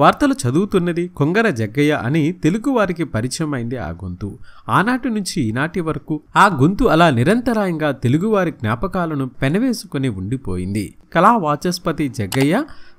వార్తలు చదువుతున్నది కొంగర జగ్గయ్య అని తెలుగు వారికి పరిచయం అయింది ఆ గొంతు ఆనాటి నుంచి ఈనాటి వరకు ఆ గొంతు అలా నిరంతరాయంగా తెలుగువారి జ్ఞాపకాలను పెనవేసుకుని ఉండిపోయింది కళా వాచస్పతి జగ్గయ్య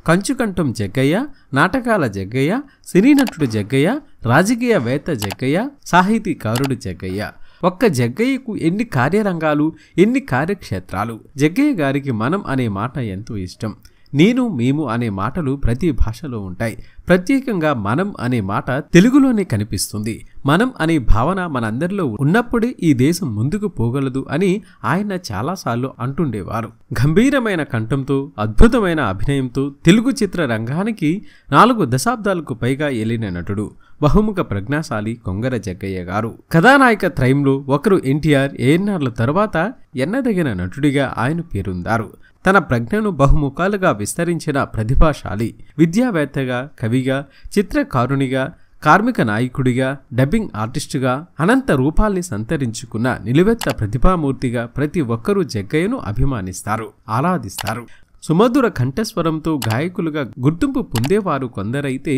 కంచుకంఠం జగ్గయ్య నాటకాల జగ్గయ్య సినీ నటుడు జగ్గయ్య రాజకీయవేత్త జగ్గయ్య సాహితీకారుడు జగ్గయ్య ఒక్క జగ్గయ్యకు ఎన్ని కార్యరంగాలు ఎన్ని కార్యక్షేత్రాలు జగ్గయ్య గారికి మనం అనే మాట ఎంతో ఇష్టం నేను మేము అనే మాటలు ప్రతి భాషలో ఉంటాయి ప్రత్యేకంగా మనం అనే మాట తెలుగులోనే కనిపిస్తుంది మనం అనే భావన మనందరిలో ఉన్నప్పుడే ఈ దేశం ముందుకు పోగలదు అని ఆయన చాలాసార్లు అంటుండేవారు గంభీరమైన కంఠంతో అద్భుతమైన అభినయంతో తెలుగు చిత్ర రంగానికి నాలుగు దశాబ్దాలకు పైగా ఎలిన నటుడు బహుముఖ ప్రజ్ఞాశాలి కొంగర జగ్గయ్య గారు కథానాయక త్రయంలో ఒకరు ఎన్టీఆర్ ఏఎన్ఆర్ల తర్వాత ఎన్నదగిన నటుడిగా ఆయన పేరుందారు తన ప్రజ్ఞను బహుముఖాలుగా విస్తరించిన ప్రతిభాశాలి విద్యావేత్తగా కవిగా చిత్రకారునిగా కార్మిక నాయకుడిగా డబ్బింగ్ ఆర్టిస్టుగా అనంత రూపాల్ని సంతరించుకున్న నిలువెత్త ప్రతిభామూర్తిగా ప్రతి ఒక్కరూ జగ్గయ్యను అభిమానిస్తారు ఆరాధిస్తారు సుమధుర కంఠస్వరంతో గాయకులుగా గుర్తింపు పొందేవారు కొందరైతే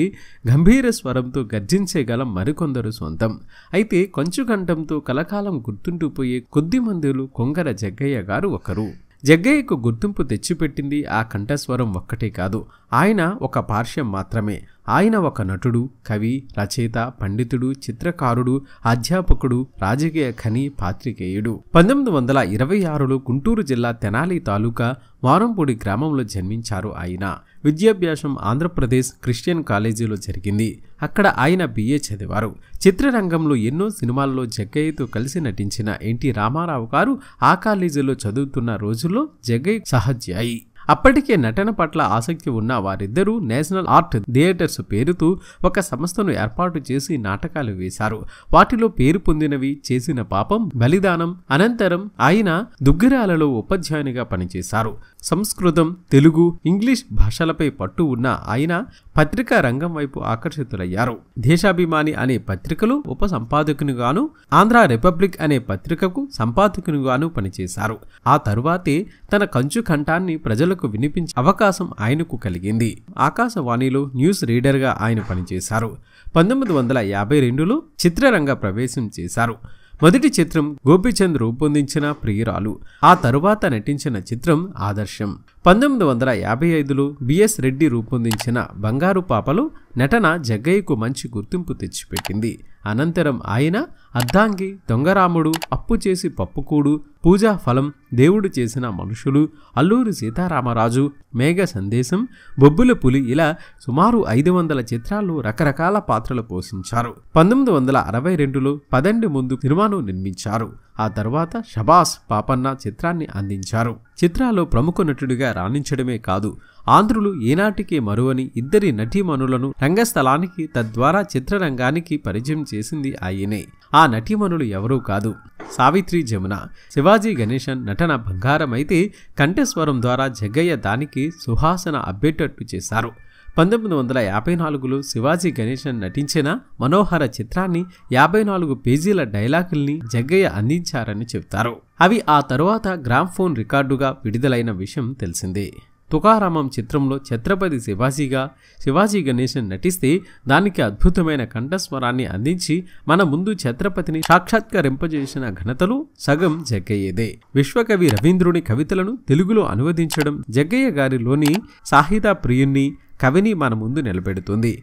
గంభీర స్వరంతో గర్జించేగల మరికొందరు సొంతం అయితే కొంచు కంఠంతో కలకాలం గుర్తుండిపోయే కొద్ది మందులు కొంగర జగ్గయ్య గారు ఒకరు జగ్గయ్యకు గుర్తింపు తెచ్చిపెట్టింది ఆ కంఠస్వరం ఒక్కటే కాదు ఆయన ఒక పార్శ్యం మాత్రమే ఆయన ఒక నటుడు కవి రచయిత పండితుడు చిత్రకారుడు అధ్యాపకుడు రాజకీయ ఖని పాత్రికేయుడు పంతొమ్మిది వందల ఇరవై ఆరులో గుంటూరు జిల్లా తెనాలి తాలూకా వారంపూడి గ్రామంలో జన్మించారు ఆయన విద్యాభ్యాసం ఆంధ్రప్రదేశ్ క్రిస్టియన్ కాలేజీలో జరిగింది అక్కడ ఆయన బిఏ చదివారు చిత్రరంగంలో ఎన్నో సినిమాల్లో జగ్గయ్యతో కలిసి నటించిన ఎన్టీ రామారావు గారు ఆ కాలేజీలో చదువుతున్న రోజుల్లో జగ్గయ్య సహజ్యాయి అప్పటికే నటన పట్ల ఆసక్తి ఉన్న వారిద్దరూ నేషనల్ ఆర్ట్ థియేటర్స్ పేరుతో ఒక సంస్థను ఏర్పాటు చేసి నాటకాలు వేశారు వాటిలో పేరు పొందినవి చేసిన పాపం బలిదానం అనంతరం ఆయన దుగ్గిరాలలో ఉపాధ్యాయునిగా పనిచేశారు సంస్కృతం తెలుగు ఇంగ్లీష్ భాషలపై పట్టు ఉన్న ఆయన పత్రికా రంగం వైపు ఆకర్షితులయ్యారు దేశాభిమాని అనే పత్రికలు ఉప సంపాదకునిగాను ఆంధ్ర రిపబ్లిక్ అనే పత్రికకు సంపాదకునిగాను పనిచేశారు ఆ తరువాతే తన కంచు కంఠాన్ని ప్రజలకు వినిపించే అవకాశం ఆయనకు కలిగింది ఆకాశవాణిలో న్యూస్ రీడర్గా ఆయన పనిచేశారు పంతొమ్మిది వందల యాభై రెండులో చిత్రరంగ ప్రవేశం చేశారు మొదటి చిత్రం గోపీచంద్ రూపొందించిన ప్రియురాలు ఆ తరువాత నటించిన చిత్రం ఆదర్శం పంతొమ్మిది వందల యాభై ఐదులో బిఎస్ రెడ్డి రూపొందించిన బంగారు పాపలు నటన జగ్గయ్యకు మంచి గుర్తింపు తెచ్చిపెట్టింది అనంతరం ఆయన అద్దాంగి దొంగరాముడు అప్పు చేసి పప్పుకూడు పూజా ఫలం దేవుడు చేసిన మనుషులు అల్లూరి సీతారామరాజు మేఘ సందేశం బొబ్బుల పులి ఇలా సుమారు ఐదు వందల చిత్రాల్లో రకరకాల పాత్రలు పోషించారు పంతొమ్మిది వందల అరవై రెండులో పదండి ముందు సినిమాను నిర్మించారు ఆ తర్వాత షబాస్ పాపన్న చిత్రాన్ని అందించారు చిత్రాలు ప్రముఖ నటుడిగా రాణించడమే కాదు ఆంధ్రులు ఏనాటికి మరువని ఇద్దరి నటీమణులను రంగస్థలానికి తద్వారా చిత్రరంగానికి పరిచయం చేసింది ఆయనే ఆ నటీమణులు ఎవరూ కాదు సావిత్రి జమున శివాజీ గణేశన్ నటన బంగారమైతే కంఠస్వరం ద్వారా జగ్గయ్య దానికి సుహాసన అబ్బేటట్టు చేశారు పంతొమ్మిది వందల యాభై నాలుగులో శివాజీ గణేశన్ నటించిన మనోహర చిత్రాన్ని యాభై నాలుగు పేజీల డైలాగుల్ని జగ్గయ్య అందించారని చెబుతారు అవి ఆ తరువాత గ్రామ్ఫోన్ రికార్డుగా విడుదలైన విషయం తెలిసిందే తుకారామం చిత్రంలో ఛత్రపతి శివాజీగా శివాజీ గణేశన్ నటిస్తే దానికి అద్భుతమైన కంఠస్వరాన్ని అందించి మన ముందు ఛత్రపతిని సాక్షాత్కరింపజేసిన ఘనతలు సగం జగ్గయ్యేదే విశ్వకవి రవీంద్రుని కవితలను తెలుగులో అనువదించడం జగ్గయ్య గారిలోని సాహిత ప్రియుణ్ణి కవిని మన ముందు నిలబెడుతుంది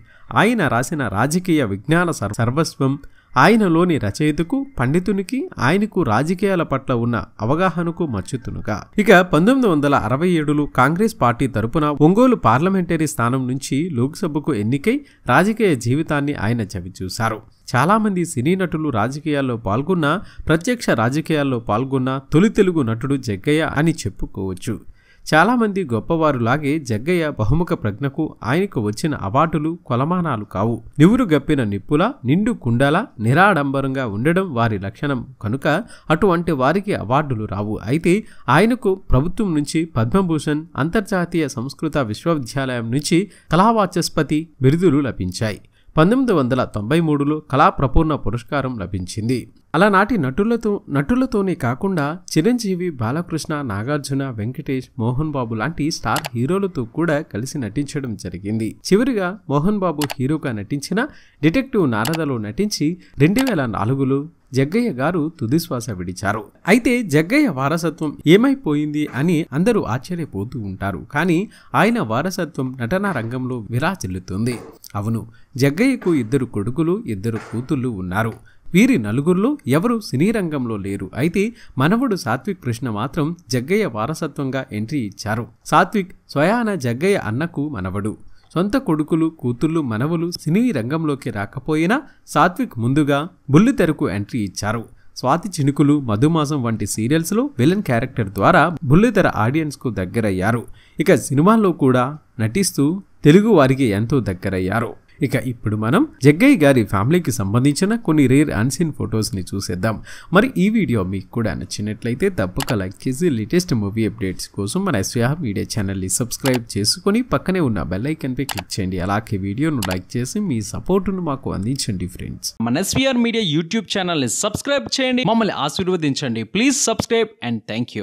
ఆయన రాసిన రాజకీయ విజ్ఞాన సర్వస్వం ఆయనలోని రచయితకు పండితునికి ఆయనకు రాజకీయాల పట్ల ఉన్న అవగాహనకు మచ్చుతునుగా ఇక పంతొమ్మిది వందల అరవై ఏడులో కాంగ్రెస్ పార్టీ తరపున ఒంగోలు పార్లమెంటరీ స్థానం నుంచి లోక్సభకు ఎన్నికై రాజకీయ జీవితాన్ని ఆయన చవిచూశారు చాలామంది సినీ నటులు రాజకీయాల్లో పాల్గొన్న ప్రత్యక్ష రాజకీయాల్లో పాల్గొన్న తొలి తెలుగు నటుడు జగ్గయ్య అని చెప్పుకోవచ్చు చాలామంది గొప్పవారులాగే జగ్గయ్య బహుముఖ ప్రజ్ఞకు ఆయనకు వచ్చిన అవార్డులు కొలమానాలు కావు నివురు గప్పిన నిప్పుల నిండు కుండల నిరాడంబరంగా ఉండడం వారి లక్షణం కనుక అటువంటి వారికి అవార్డులు రావు అయితే ఆయనకు ప్రభుత్వం నుంచి పద్మభూషణ్ అంతర్జాతీయ సంస్కృత విశ్వవిద్యాలయం నుంచి కళావాచస్పతి బిరుదులు లభించాయి పంతొమ్మిది వందల తొంభై మూడులో కళాప్రపూర్ణ పురస్కారం లభించింది అలానాటి నటులతో నటులతోనే కాకుండా చిరంజీవి బాలకృష్ణ నాగార్జున వెంకటేష్ మోహన్ బాబు లాంటి స్టార్ హీరోలతో కూడా కలిసి నటించడం జరిగింది చివరిగా మోహన్ బాబు హీరోగా నటించిన డిటెక్టివ్ నారదలో నటించి రెండు వేల నాలుగులో జగ్గయ్య గారు తుదిశ్వాస విడిచారు అయితే జగ్గయ్య వారసత్వం ఏమైపోయింది అని అందరూ ఆశ్చర్యపోతూ ఉంటారు కానీ ఆయన వారసత్వం నటనా రంగంలో విరాచిల్లుతుంది అవును జగ్గయ్యకు ఇద్దరు కొడుకులు ఇద్దరు కూతుళ్ళు ఉన్నారు వీరి నలుగురిలో ఎవరు సినీ రంగంలో లేరు అయితే మనవడు సాత్విక్ కృష్ణ మాత్రం జగ్గయ్య వారసత్వంగా ఎంట్రీ ఇచ్చారు సాత్విక్ స్వయాన జగ్గయ్య అన్నకు మనవడు సొంత కొడుకులు కూతుళ్ళు మనవలు సినీ రంగంలోకి రాకపోయినా సాత్విక్ ముందుగా బుల్లితెరకు ఎంట్రీ ఇచ్చారు స్వాతి చినుకులు మధుమాసం వంటి సీరియల్స్లో విలన్ క్యారెక్టర్ ద్వారా బుల్లితెర ఆడియన్స్కు దగ్గరయ్యారు ఇక సినిమాల్లో కూడా నటిస్తూ తెలుగు వారికి ఎంతో దగ్గరయ్యారు ఇక ఇప్పుడు మనం జగ్గయ్య గారి ఫ్యామిలీకి సంబంధించిన కొన్ని రేర్ అన్సీన్ ఫొటోస్ని చూసేద్దాం మరి ఈ వీడియో మీకు కూడా నచ్చినట్లయితే తప్పక లైక్ చేసి లేటెస్ట్ మూవీ అప్డేట్స్ కోసం మన ఎస్విహా మీడియా ఛానల్ని సబ్స్క్రైబ్ చేసుకొని పక్కనే ఉన్న బెల్ ఐకన్పై క్లిక్ చేయండి అలాగే వీడియోను లైక్ చేసి మీ సపోర్టును మాకు అందించండి ఫ్రెండ్స్ మన ఎస్విఆర్ మీడియా యూట్యూబ్ ఛానల్ని సబ్స్క్రైబ్ చేయండి మమ్మల్ని ఆశీర్వదించండి ప్లీజ్ సబ్స్క్రైబ్ అండ్ థ్యాంక్